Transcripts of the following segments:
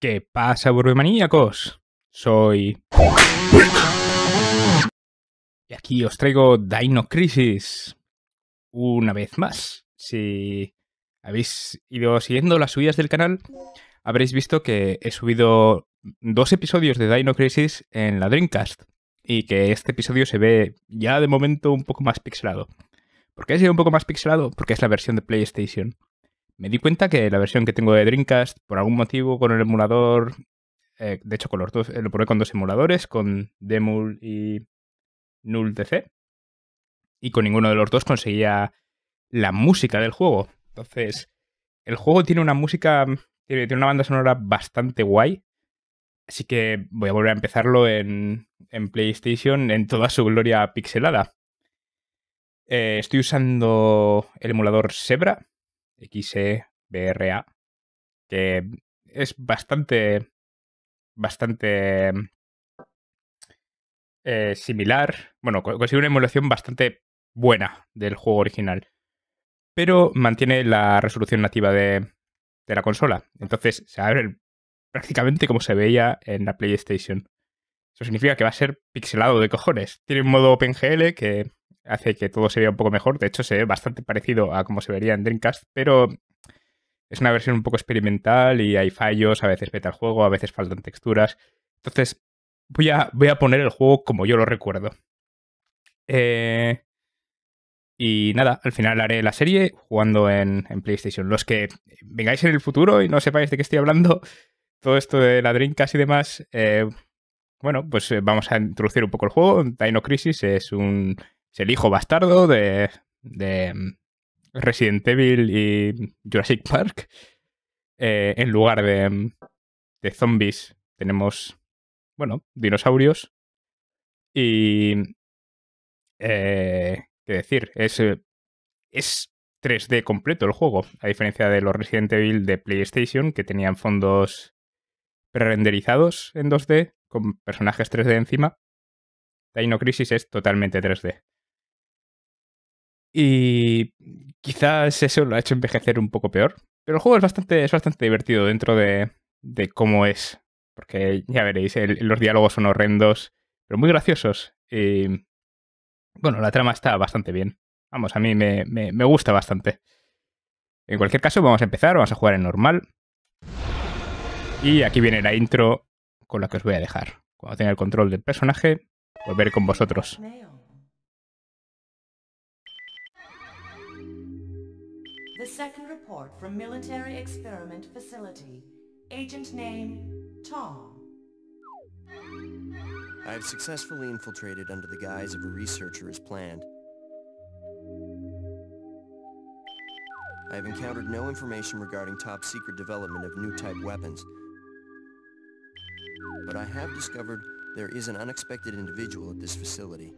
¿Qué pasa, Burbemaníacos? Soy... Y aquí os traigo Dino Crisis. Una vez más. Si habéis ido siguiendo las subidas del canal, habréis visto que he subido dos episodios de Dino Crisis en la Dreamcast. Y que este episodio se ve ya de momento un poco más pixelado. ¿Por qué se ve un poco más pixelado? Porque es la versión de PlayStation me di cuenta que la versión que tengo de Dreamcast, por algún motivo, con el emulador, eh, de hecho, eh, lo probé con dos emuladores, con Demul y DC. y con ninguno de los dos conseguía la música del juego. Entonces, el juego tiene una música, tiene, una banda sonora bastante guay, así que voy a volver a empezarlo en, PlayStation en toda su gloria pixelada. Eh, estoy usando el emulador Zebra, XEBRA, e que es bastante, bastante mm, eh, similar. Bueno, consigue una emulación bastante buena del juego original, pero mantiene la resolución nativa de, de la consola. Entonces se abre prácticamente como se veía en la PlayStation. Eso significa que va a ser pixelado de cojones. Tiene un modo OpenGL que hace que todo se vea un poco mejor. De hecho, se ve bastante parecido a como se vería en Dreamcast, pero es una versión un poco experimental y hay fallos, a veces peta el juego, a veces faltan texturas. Entonces, voy a, voy a poner el juego como yo lo recuerdo. Eh, y nada, al final haré la serie jugando en, PlayStation. Los que vengáis en el futuro y no sepáis de qué estoy hablando, todo esto de la Dreamcast y demás, eh, bueno, pues eh, vamos a introducir un poco el juego. Dino Crisis es un es el hijo bastardo de, de mm, Resident Evil y Jurassic Park. Eh, en lugar de, mm, de zombies tenemos, bueno, dinosaurios. Y... Eh, ¿Qué decir? Es, eh, es 3D completo el juego, a diferencia de los Resident Evil de PlayStation, que tenían fondos pre-renderizados en 2D, con personajes 3D encima. Dino Crisis es totalmente 3D. Y quizás eso lo ha hecho envejecer un poco peor. Pero el juego es bastante, bastante divertido dentro de, de cómo es. Porque ya veréis, los diálogos son horrendos, pero muy graciosos. Y, bueno, la trama está bastante bien. Vamos, a mí me, me, gusta bastante. En cualquier caso, vamos a empezar, vamos a jugar en normal. Y aquí viene la intro con la que os voy a dejar. Cuando tenga el control del personaje, volveré con vosotros. second report from Military Experiment Facility. Agent name, Tom. I have successfully infiltrated under the guise of a researcher as planned. I have encountered no information regarding top-secret development of new type weapons. But I have discovered there is an unexpected individual at this facility.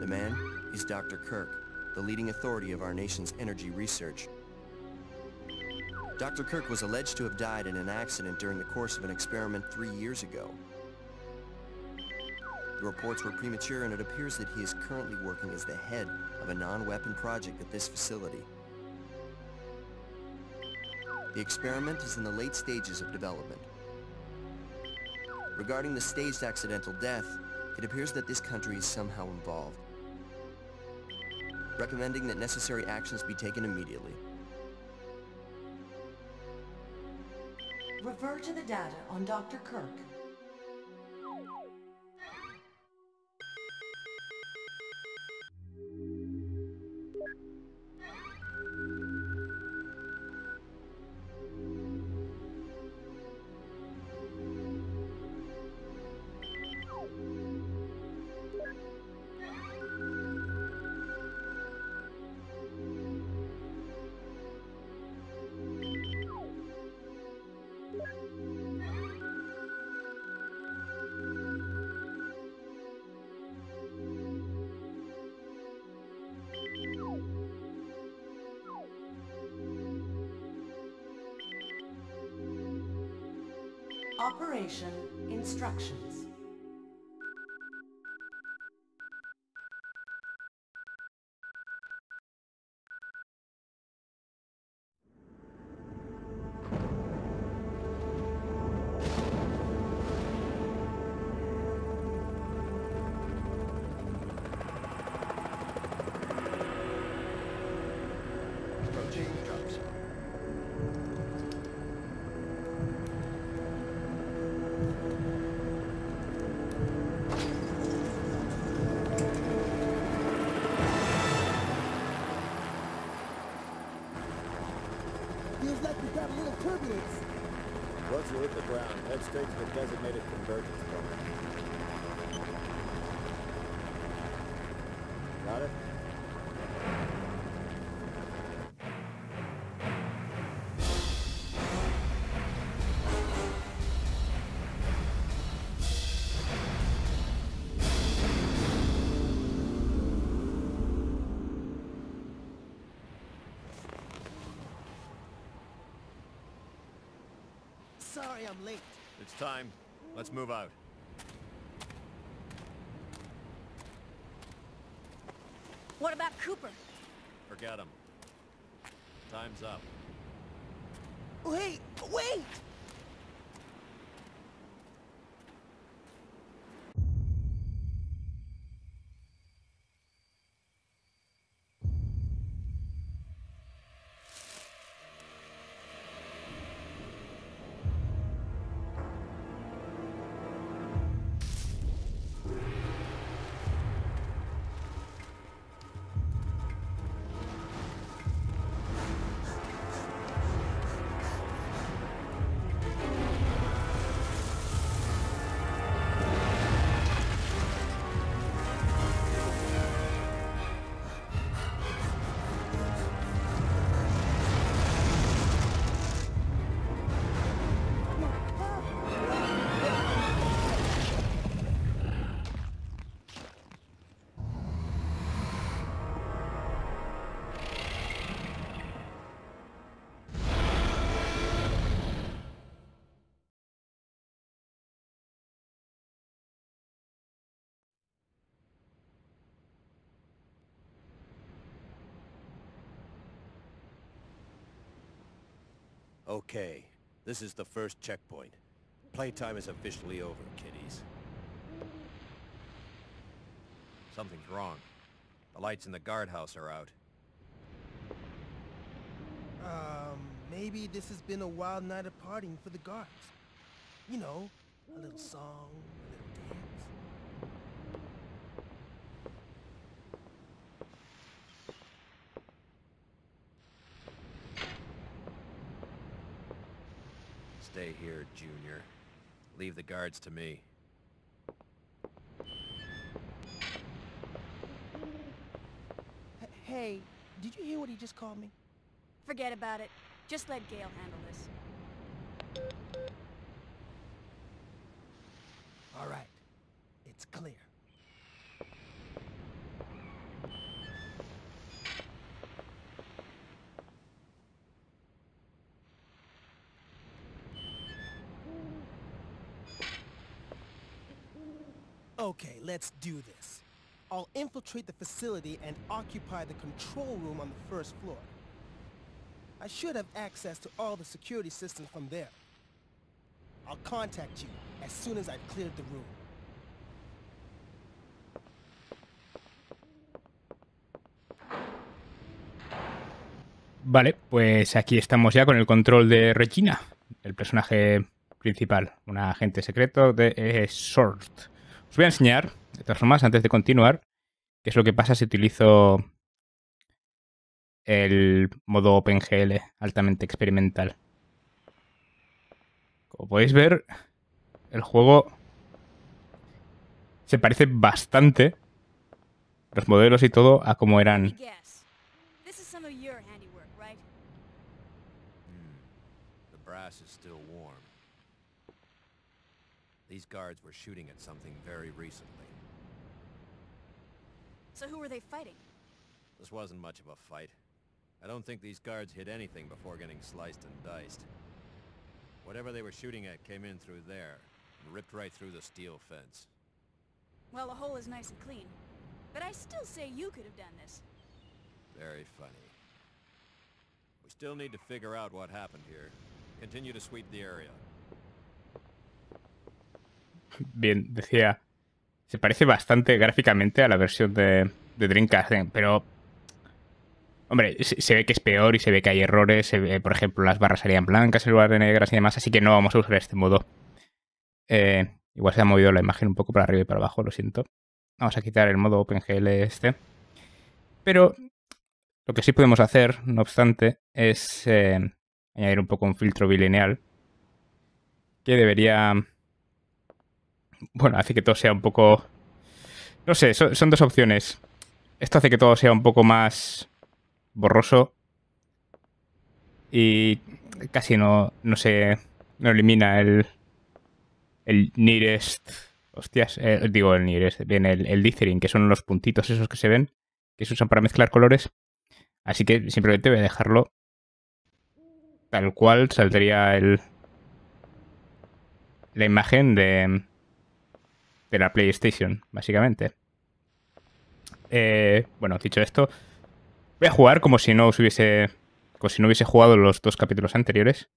The man is Dr. Kirk the leading authority of our nation's energy research. Dr. Kirk was alleged to have died in an accident during the course of an experiment three years ago. The reports were premature and it appears that he is currently working as the head of a non-weapon project at this facility. The experiment is in the late stages of development. Regarding the staged accidental death, it appears that this country is somehow involved recommending that necessary actions be taken immediately. Refer to the data on Dr. Kirk. Instruction. got a little turbulence. Once you hit the ground, head straight to the designated convergence Sorry I'm late. It's time. Let's move out. What about Cooper? Forget him. Time's up. Wait! Wait! Okay, this is the first checkpoint. Playtime is officially over, kiddies. Something's wrong. The lights in the guardhouse are out. Um, maybe this has been a wild night of partying for the guards. You know, a little song, here, Junior. Leave the guards to me. hey, did you hear what he just called me? Forget about it. Just let Gail handle this. All right. It's clear. Okay, let's do this. I'll infiltrate the facility and occupy the control room on the first floor. I should have access to all the security systems from there. I'll contact you as soon as I've cleared the room. Vale, pues aquí estamos ya con el control de Regina, el personaje principal, un agente secreto de eh, Os voy a enseñar, de todas formas, antes de continuar, qué es lo que pasa si utilizo el modo OpenGL altamente experimental. Como podéis ver, el juego se parece bastante, los modelos y todo, a cómo eran guards were shooting at something very recently. So who were they fighting? This wasn't much of a fight. I don't think these guards hit anything before getting sliced and diced. Whatever they were shooting at came in through there, and ripped right through the steel fence. Well, the hole is nice and clean. But I still say you could have done this. Very funny. We still need to figure out what happened here. Continue to sweep the area. bien, decía, se parece bastante gráficamente a la versión de, de Dreamcast, eh, pero... Hombre, se, ve que es peor y se ve que hay errores, por ejemplo, las barras serían blancas en lugar de negras y demás, así que no vamos a usar este modo. Eh, igual se ha movido la imagen un poco para arriba y para abajo, lo siento. Vamos a quitar el modo OpenGL este. Pero lo que sí podemos hacer, no obstante, es eh, añadir un poco un filtro bilineal que debería bueno, hace que todo sea un poco... No sé, son, dos opciones. Esto hace que todo sea un poco más borroso y casi no, no se no elimina el, el nearest. Hostias, eh, digo el nearest, bien, el, el dithering, que son los puntitos esos que se ven, que se usan para mezclar colores. Así que simplemente voy a dejarlo tal cual saldría el, la imagen de, de la PlayStation, básicamente. Eh, bueno, dicho esto, voy a jugar como si no hubiese, como si no hubiese jugado los dos capítulos anteriores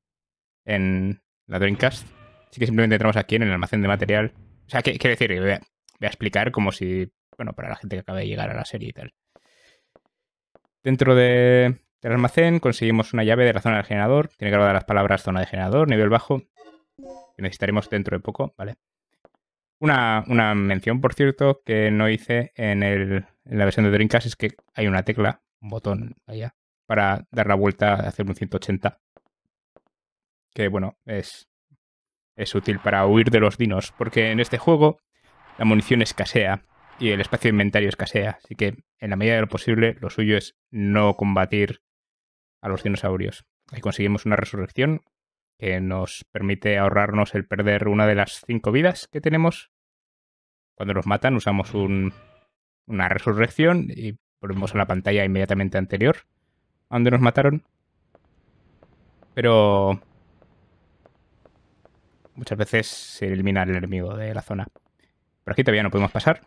en la Dreamcast. Así que simplemente entramos aquí en el almacén de material. O sea, quiero decir, voy a, explicar como si, bueno, para la gente que acaba de llegar a la serie y tal. Dentro de, del almacén conseguimos una llave de la zona del generador. Tiene que las palabras zona de generador, nivel bajo, que necesitaremos dentro de poco, ¿vale? Una, mención, por cierto, que no hice en, la versión de Dreamcast es que hay una tecla, un botón allá, para dar la vuelta, hacer un 180. Que bueno, es, es útil para huir de los dinos, porque en este juego la munición escasea y el espacio de inventario escasea. Así que, en la medida de lo posible, lo suyo es no combatir a los dinosaurios. Ahí conseguimos una resurrección que nos permite ahorrarnos el perder una de las cinco vidas que tenemos. Cuando nos matan usamos una resurrección y volvemos a la pantalla inmediatamente anterior, a donde nos mataron. Pero muchas veces se elimina el enemigo de la zona. Por aquí todavía no podemos pasar.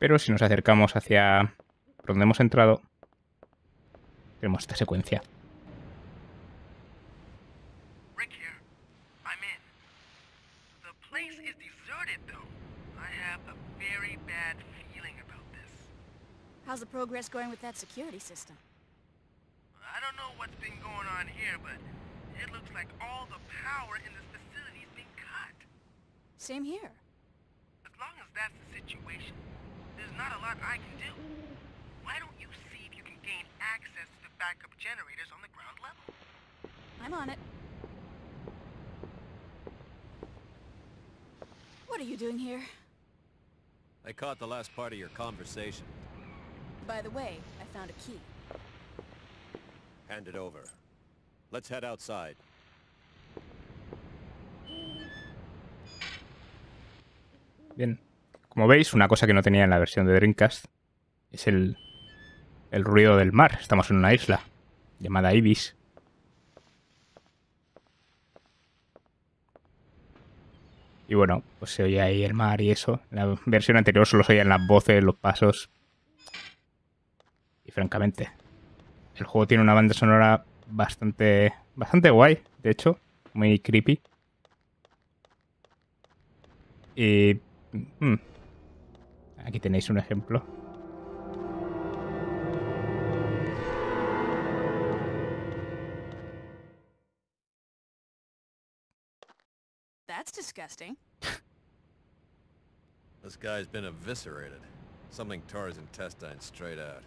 Pero si nos acercamos hacia donde hemos entrado, vemos esta secuencia. How's the progress going with that security system? I don't know what's been going on here, but it looks like all the power in this facility's been cut. Same here. As long as that's the situation, there's not a lot I can do. Why don't you see if you can gain access backup generators on the ground level. I'm on it. What are you doing here? I caught the last part of your conversation. By the way, I found a key. Hand it over. Let's head outside. Bien. Como veis, una cosa que no tenía en la versión de Dreamcast es el el ruido del mar. Estamos en una isla llamada Ibis. Y bueno, pues se oye ahí el mar y eso. En la versión anterior solo se oían las voces, los pasos. Y francamente, el juego tiene una banda sonora bastante, bastante guay, de hecho, muy creepy. Y... Mm, aquí tenéis un ejemplo. disgusting. this guy's been eviscerated. Something tore his intestines straight out.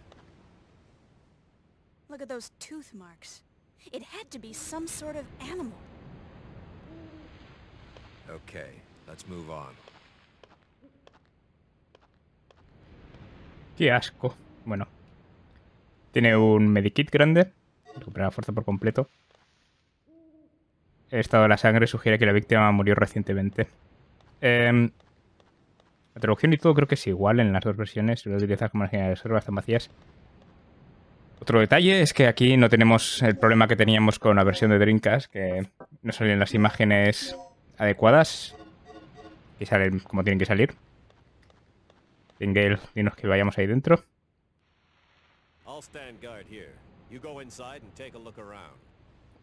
Look at those tooth marks. It had to be some sort of animal. Okay, let's move on. Qué asco. Bueno. Tiene un medikit grande. Recupera fuerza por completo. El estado de la sangre sugiere que la víctima murió recientemente. Em, la traducción y todo creo que es igual en las dos versiones. Lo utilizas como general de reserva, están vacías. Otro detalle es que aquí no tenemos el problema que teníamos con la versión de Drinkas, que no salen las imágenes adecuadas y salen como tienen que salir. Tingale, dinos que vayamos ahí dentro.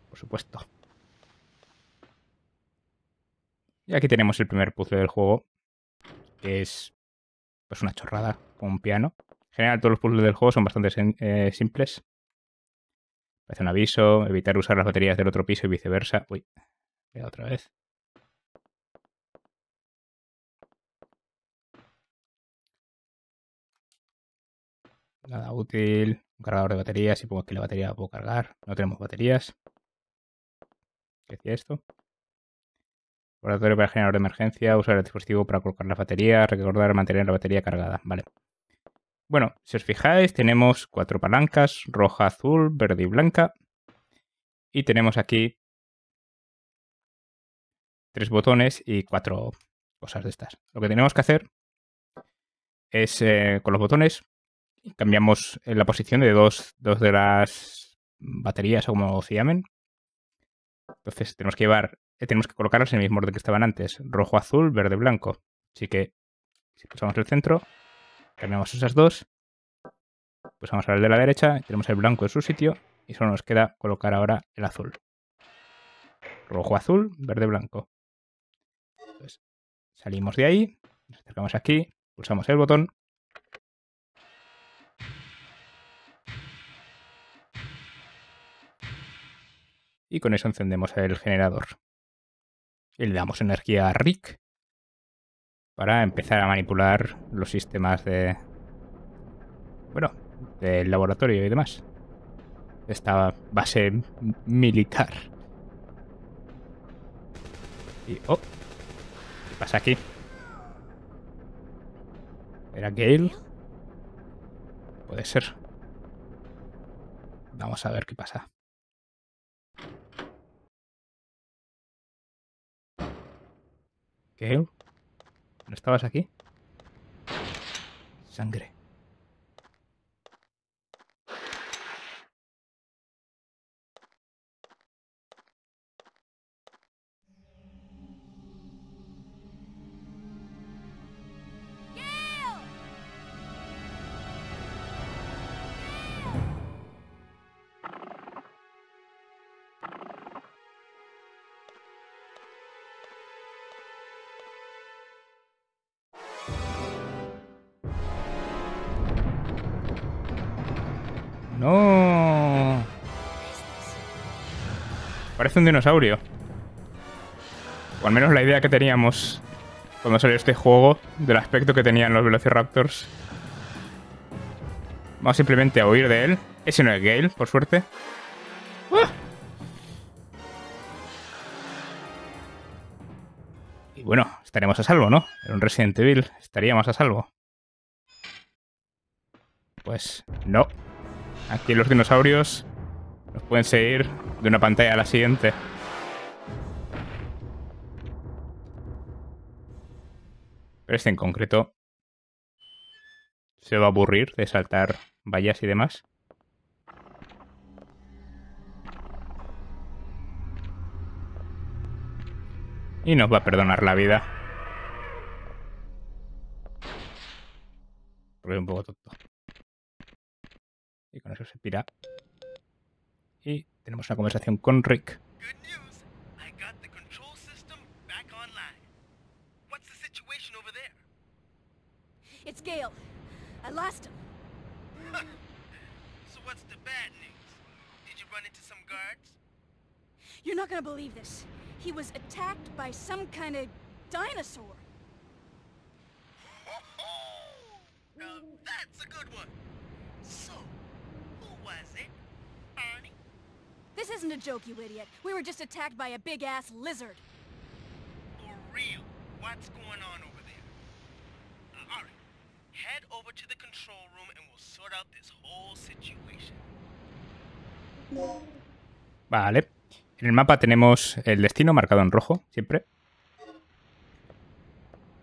Por supuesto. Y aquí tenemos el primer puzzle del juego, que es pues una chorrada con un piano. En general todos los puzzles del juego son bastante eh, simples. parece un aviso, evitar usar las baterías del otro piso y viceversa. Uy, otra vez. Nada útil. Un cargador de baterías. y pongo aquí la batería la puedo cargar. No tenemos baterías. ¿Qué hacía esto? para generar de emergencia, usar el dispositivo para colocar la batería, recordar mantener la batería cargada. Vale. Bueno, si os fijáis, tenemos cuatro palancas, roja, azul, verde y blanca. Y tenemos aquí tres botones y cuatro cosas de estas. Lo que tenemos que hacer es eh, con los botones cambiamos la posición de dos, dos de las baterías o como se llamen. Entonces tenemos que llevar eh, tenemos que colocarlos en el mismo orden que estaban antes. Rojo, azul, verde, blanco. Así que si pulsamos el centro, cambiamos esas dos, pulsamos el de la derecha, tenemos el blanco en su sitio y solo nos queda colocar ahora el azul. Rojo, azul, verde, blanco. salimos de ahí, nos acercamos aquí, pulsamos el botón. Y con eso encendemos el generador y le damos energía a Rick para empezar a manipular los sistemas de... Bueno, del laboratorio y demás. Esta base militar. Y... ¡Oh! ¿Qué pasa aquí? ¿Era Gale? Puede ser. Vamos a ver qué pasa. ¿Qué? ¿No estabas aquí? Sangre. parece un dinosaurio. O al menos la idea que teníamos cuando salió este juego del aspecto que tenían los Velociraptors. Vamos simplemente a huir de él. Ese no es Gale, por suerte. ¡Ah! Y bueno, estaremos a salvo, ¿no? En un Resident Evil estaríamos a salvo. Pues no. Aquí los dinosaurios nos pueden seguir de una pantalla a la siguiente. Pero este en concreto se va a aburrir de saltar vallas y demás. Y nos va a perdonar la vida. un poco tonto. Y con eso se pira. Y tenemos una conversación con Rick. It's Gale. I lost him. so what's the bad news? Did you run into some guards? You're not gonna believe this. He was attacked by some kind of dinosaur. now that's a good one. So, who was it? This isn't a joke, you idiot. We were just attacked by a big-ass lizard. For real? What's going on over there? Uh, right, head over to the control room and we'll sort out this whole situation. Vale. En el mapa tenemos el destino marcado en rojo, siempre.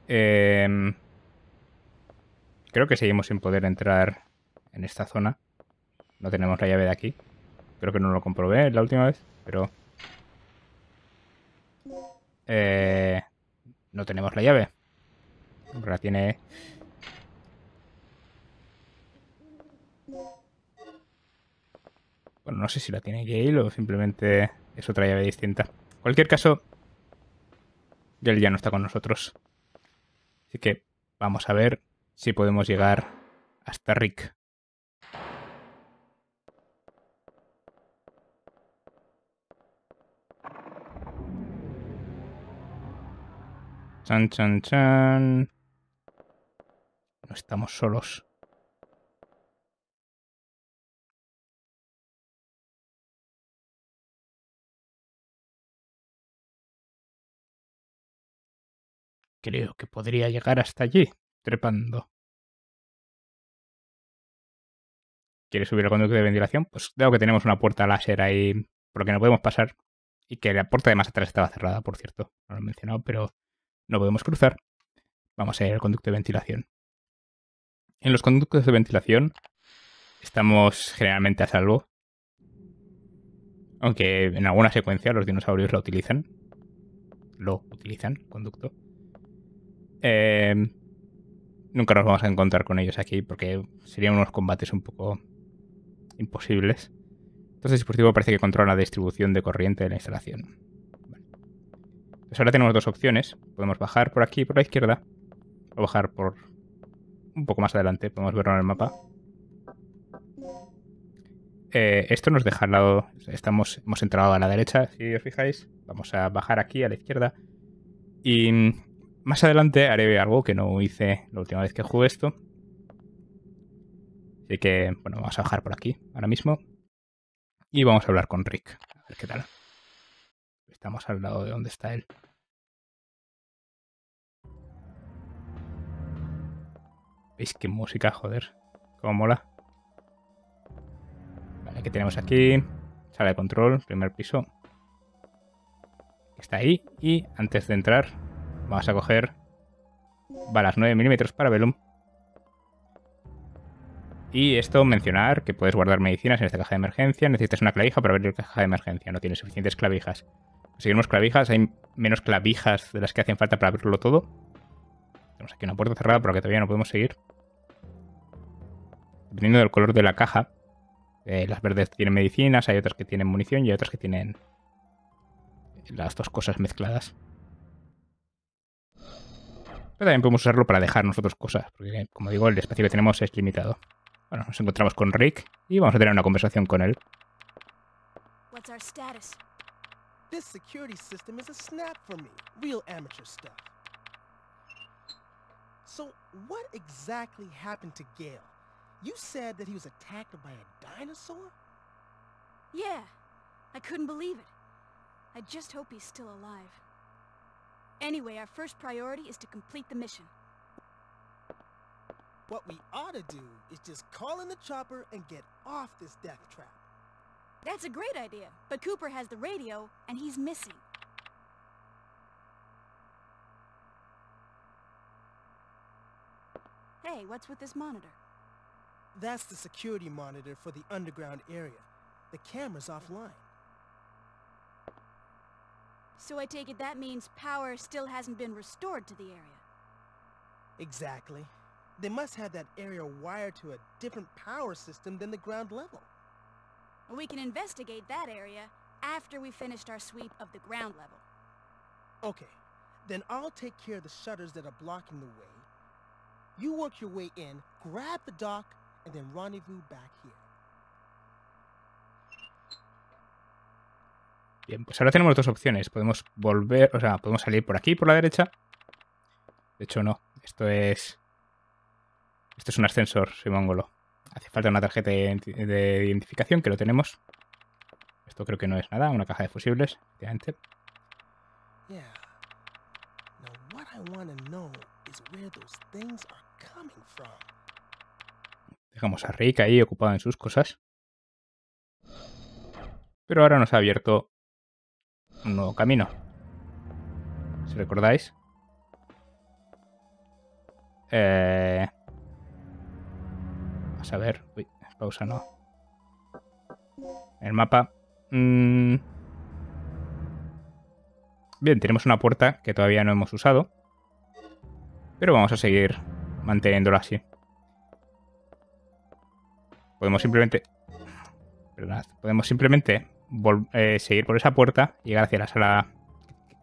Eh, creo que seguimos sin poder entrar en esta zona. No tenemos la llave de aquí. Creo que no lo comprobé la última vez, pero... Eh, no tenemos la llave. La tiene... Bueno, no sé si la tiene Gale o simplemente es otra llave distinta. En cualquier caso, Gale ya no está con nosotros. Así que vamos a ver si podemos llegar hasta Rick. Chan, chan, chan. No estamos solos. Creo que podría llegar hasta allí, trepando. ¿Quieres subir el conducto de ventilación? Pues veo que tenemos una puerta láser ahí, por que no podemos pasar. Y que la puerta de más atrás estaba cerrada, por cierto. No lo he mencionado, pero no podemos cruzar, vamos a ir al conducto de ventilación. En los conductos de ventilación estamos generalmente a salvo, aunque en alguna secuencia los dinosaurios lo utilizan, lo utilizan, conducto. Em, nunca nos vamos a encontrar con ellos aquí porque serían unos combates un poco imposibles. Entonces el dispositivo parece que controla la distribución de corriente de la instalación. Pues ahora tenemos dos opciones. Podemos bajar por aquí, por la izquierda, o bajar por un poco más adelante. Podemos verlo en el mapa. Eh, esto nos deja al lado, estamos, hemos entrado a la derecha, si os fijáis. Vamos a bajar aquí a la izquierda. Y más adelante haré algo que no hice la última vez que jugué esto. Así que, bueno, vamos a bajar por aquí ahora mismo. Y vamos a hablar con Rick. A ver qué tal. Estamos al lado de donde está él. es qué música, joder? Cómo mola. Vale, ¿qué tenemos aquí? Sala de control, primer piso. Está ahí. Y antes de entrar, vamos a coger balas 9 milímetros para Velum. Y esto, mencionar que puedes guardar medicinas en esta caja de emergencia. Necesitas una clavija para abrir la caja de emergencia. No tienes suficientes clavijas. Conseguimos clavijas. Hay menos clavijas de las que hacen falta para abrirlo todo. Tenemos aquí una puerta cerrada por que todavía no podemos seguir dependiendo del color de la caja, eh, las verdes tienen medicinas, hay otras que tienen munición y hay otras que tienen las dos cosas mezcladas. Pero también podemos usarlo para dejar nosotros cosas, porque como digo, el espacio que tenemos es limitado. Bueno, nos encontramos con Rick y vamos a tener una conversación con él. snap amateur Gale? You said that he was attacked by a dinosaur? Yeah. I couldn't believe it. I just hope he's still alive. Anyway, our first priority is to complete the mission. What we ought to do is just call in the chopper and get off this death trap. That's a great idea, but Cooper has the radio, and he's missing. Hey, what's with this monitor? That's the security monitor for the underground area. The camera's offline. So I take it that means power still hasn't been restored to the area. Exactly. They must have that area wired to a different power system than the ground level. We can investigate that area after we finished our sweep of the ground level. Okay. Then I'll take care of the shutters that are blocking the way. You work your way in, grab the dock, and Bien, pues ahora tenemos dos opciones. Podemos volver, o sea, podemos salir por aquí, por la derecha. De hecho, no. Esto es... Esto es un ascensor, soy mongolo. Hace falta una tarjeta de identificación, que lo tenemos. Esto creo que no es nada, una caja de fusibles, obviamente. Dejamos a Rick ahí ocupado en sus cosas. Pero ahora nos ha abierto un nuevo camino. Si recordáis. Eh, vamos a ver. Uy, pausa no. El mapa. Mm. Bien, tenemos una puerta que todavía no hemos usado. Pero vamos a seguir manteniéndola así. Podemos simplemente. Podemos simplemente eh, seguir por esa puerta, llegar hacia la sala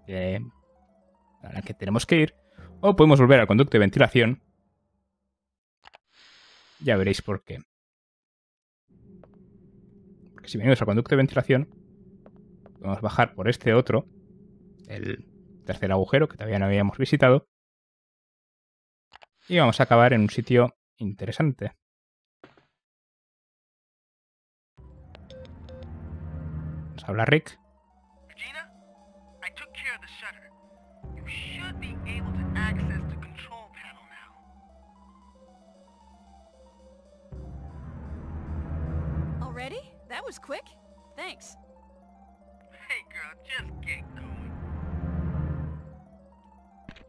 a la que tenemos que ir. O podemos volver al conducto de ventilación. Ya veréis por qué. Porque si venimos al conducto de ventilación, podemos bajar por este otro, el tercer agujero que todavía no habíamos visitado. Y vamos a acabar en un sitio interesante. habla Rick.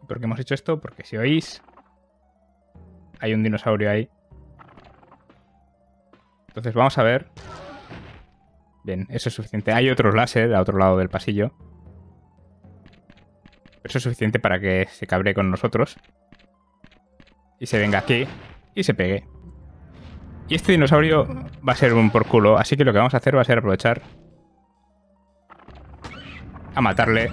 ¿Por qué hemos hecho esto? Porque si oís, hay un dinosaurio ahí. Entonces vamos a ver Bien, eso es suficiente. Hay otro láser a otro lado del pasillo. Eso es suficiente para que se cabre con nosotros. Y se venga aquí y se pegue. Y este dinosaurio va a ser un por culo, así que lo que vamos a hacer va a ser aprovechar a matarle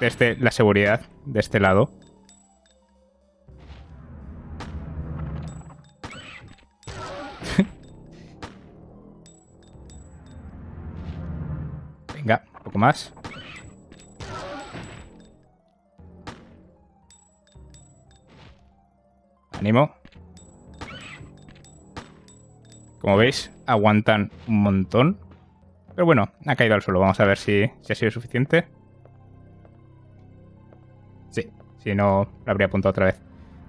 desde la seguridad de este lado. más. Ánimo. Como veis, aguantan un montón. Pero bueno, ha caído al suelo. Vamos a ver si, si ha sido suficiente. Sí, si no, lo habría apuntado otra vez.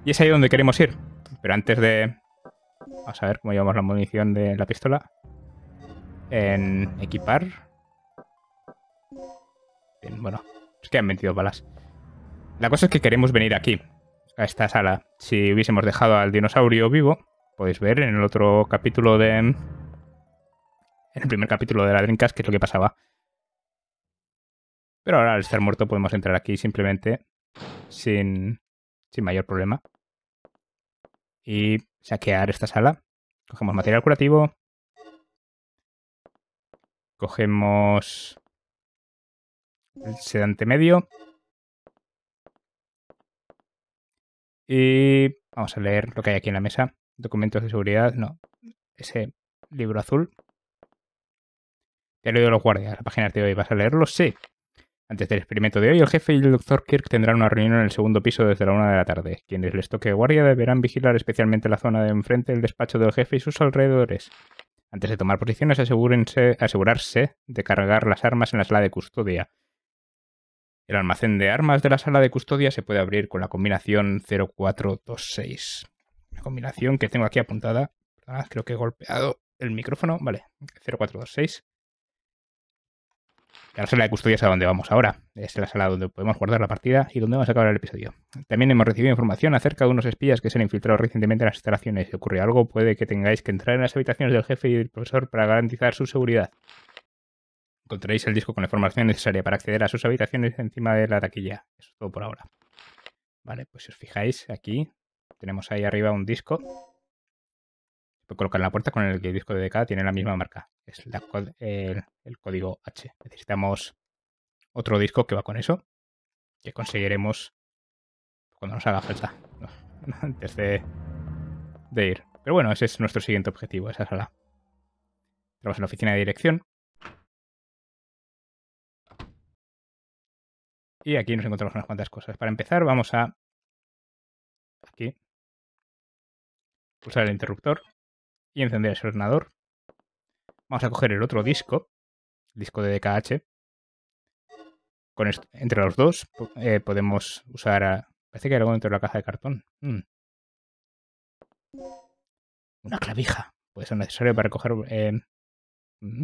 Y es ahí donde queremos ir. Pero antes de... Vamos a ver cómo llevamos la munición de la pistola. En equipar bueno, es que han metido balas. La cosa es que queremos venir aquí, a esta sala. Si hubiésemos dejado al dinosaurio vivo, podéis ver en el otro capítulo de... En el primer capítulo de la Dreamcast, qué es lo que pasaba. Pero ahora al estar muerto podemos entrar aquí simplemente sin, sin mayor problema. Y saquear esta sala. Cogemos material curativo. Cogemos el sedante medio. Y vamos a leer lo que hay aquí en la mesa. Documentos de seguridad, no. Ese libro azul. Te he leído los guardias, la página de hoy. ¿Vas a leerlo Sí. Antes del experimento de hoy, el jefe y el doctor Kirk tendrán una reunión en el segundo piso desde la una de la tarde. Quienes les toque guardia deberán vigilar especialmente la zona de enfrente del despacho del jefe y sus alrededores. Antes de tomar posiciones, asegúrense, asegurarse de cargar las armas en la sala de custodia. El almacén de armas de la sala de custodia se puede abrir con la combinación 0426. Una combinación que tengo aquí apuntada. creo que he golpeado el micrófono. Vale, 0426. La sala de custodia es a donde vamos ahora. Es la sala donde podemos guardar la partida y donde vamos a acabar el episodio. También hemos recibido información acerca de unos espías que se han infiltrado recientemente en las instalaciones. Si ocurre algo, puede que tengáis que entrar en las habitaciones del jefe y del profesor para garantizar su seguridad. Encontraréis el disco con la información necesaria para acceder a sus habitaciones encima de la taquilla. Eso es todo por ahora. Vale, pues si os fijáis, aquí tenemos ahí arriba un disco. Se colocar en la puerta con el que el disco de DK tiene la misma marca. Es el, código H. Necesitamos otro disco que va con eso, que conseguiremos cuando nos haga falta. Antes de, de ir. Pero bueno, ese es nuestro siguiente objetivo, esa sala. Entramos en la oficina de dirección. Y aquí nos encontramos unas cuantas cosas. Para empezar, vamos a aquí pulsar el interruptor y encender el ordenador. Vamos a coger el otro disco, el disco de DKH. Con entre los dos eh, podemos usar. A, parece que hay algo dentro de la caja de cartón. Mm. Una clavija. Puede ser necesario para coger. Eh, mm.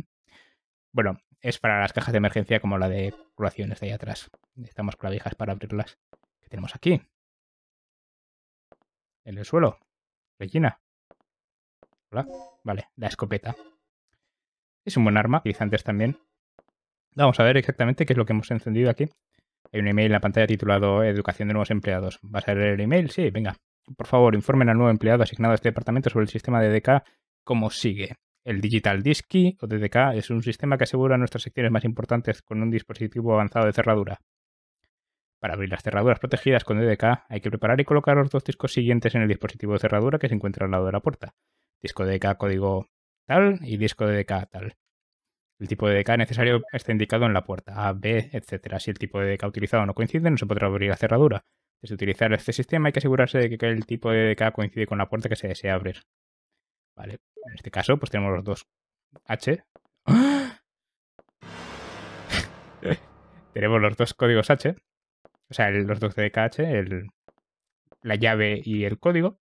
Bueno, es para las cajas de emergencia como la de curaciones de ahí atrás. Necesitamos clavijas para abrirlas. ¿Qué tenemos aquí? En el suelo. Regina. Hola. Vale, la escopeta. Es un buen arma, utilizantes también. Vamos a ver exactamente qué es lo que hemos encendido aquí. Hay un email en la pantalla titulado Educación de nuevos empleados. ¿Vas a leer el email? Sí, venga. Por favor, informen al nuevo empleado asignado a este departamento sobre el sistema de DK como sigue. El Digital Disk o DDK es un sistema que asegura nuestras secciones más importantes con un dispositivo avanzado de cerradura. Para abrir las cerraduras protegidas con DDK hay que preparar y colocar los dos discos siguientes en el dispositivo de cerradura que se encuentra al lado de la puerta. Disco DDK código tal y disco DDK tal. El tipo de DDK necesario está indicado en la puerta, A, B, etc. Si el tipo de DDK utilizado no coincide, no se podrá abrir la cerradura. Desde utilizar este sistema hay que asegurarse de que el tipo de DDK coincide con la puerta que se desea abrir. ¿vale? En este caso, pues tenemos los dos H. ¡Ah! tenemos los dos códigos H, o sea, los dos DKH, la llave y el código.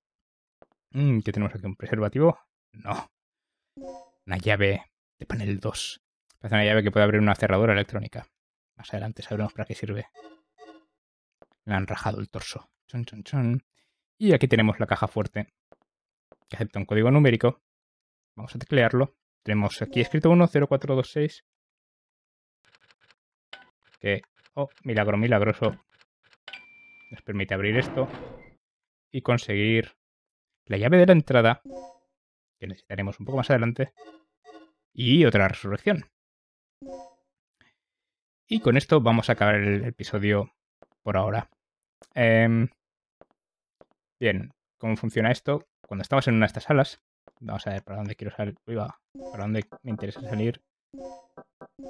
¿Qué mm, tenemos aquí? ¿Un preservativo? No. Una llave de panel 2. Parece una llave que puede abrir una cerradura electrónica. Más adelante sabremos para qué sirve. Le han rajado el torso. Y aquí tenemos la caja fuerte que acepta un código numérico. Vamos a teclearlo. Tenemos aquí escrito 10426. Que, oh, milagro, milagroso. Nos permite abrir esto y conseguir la llave de la entrada, que necesitaremos un poco más adelante, y otra resurrección. Y con esto vamos a acabar el episodio por ahora. Em, bien, ¿cómo funciona esto? cuando estamos en una de estas salas, vamos a ver para dónde quiero salir, para dónde me interesa salir.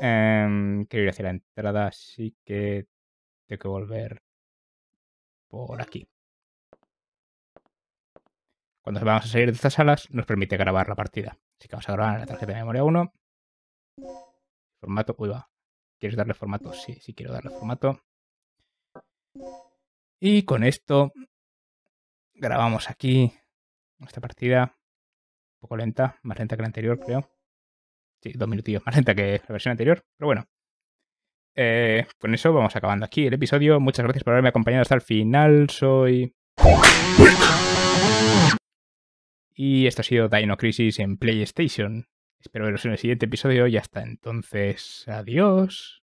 Em, quiero ir hacia la entrada, así que tengo que volver por aquí. Cuando vamos a salir de estas salas, nos permite grabar la partida. Así que vamos a grabar en la tarjeta de memoria 1. Formato, uy va. ¿Quieres darle formato? Sí, sí quiero darle formato. Y con esto grabamos aquí esta partida un poco lenta, más lenta que la anterior, creo. Sí, dos minutillos más lenta que la versión anterior, pero bueno. Eh, con eso vamos acabando aquí el episodio. Muchas gracias por haberme acompañado hasta el final. Soy. Y esto ha sido Dino Crisis en PlayStation. Espero veros en el siguiente episodio y hasta entonces, adiós.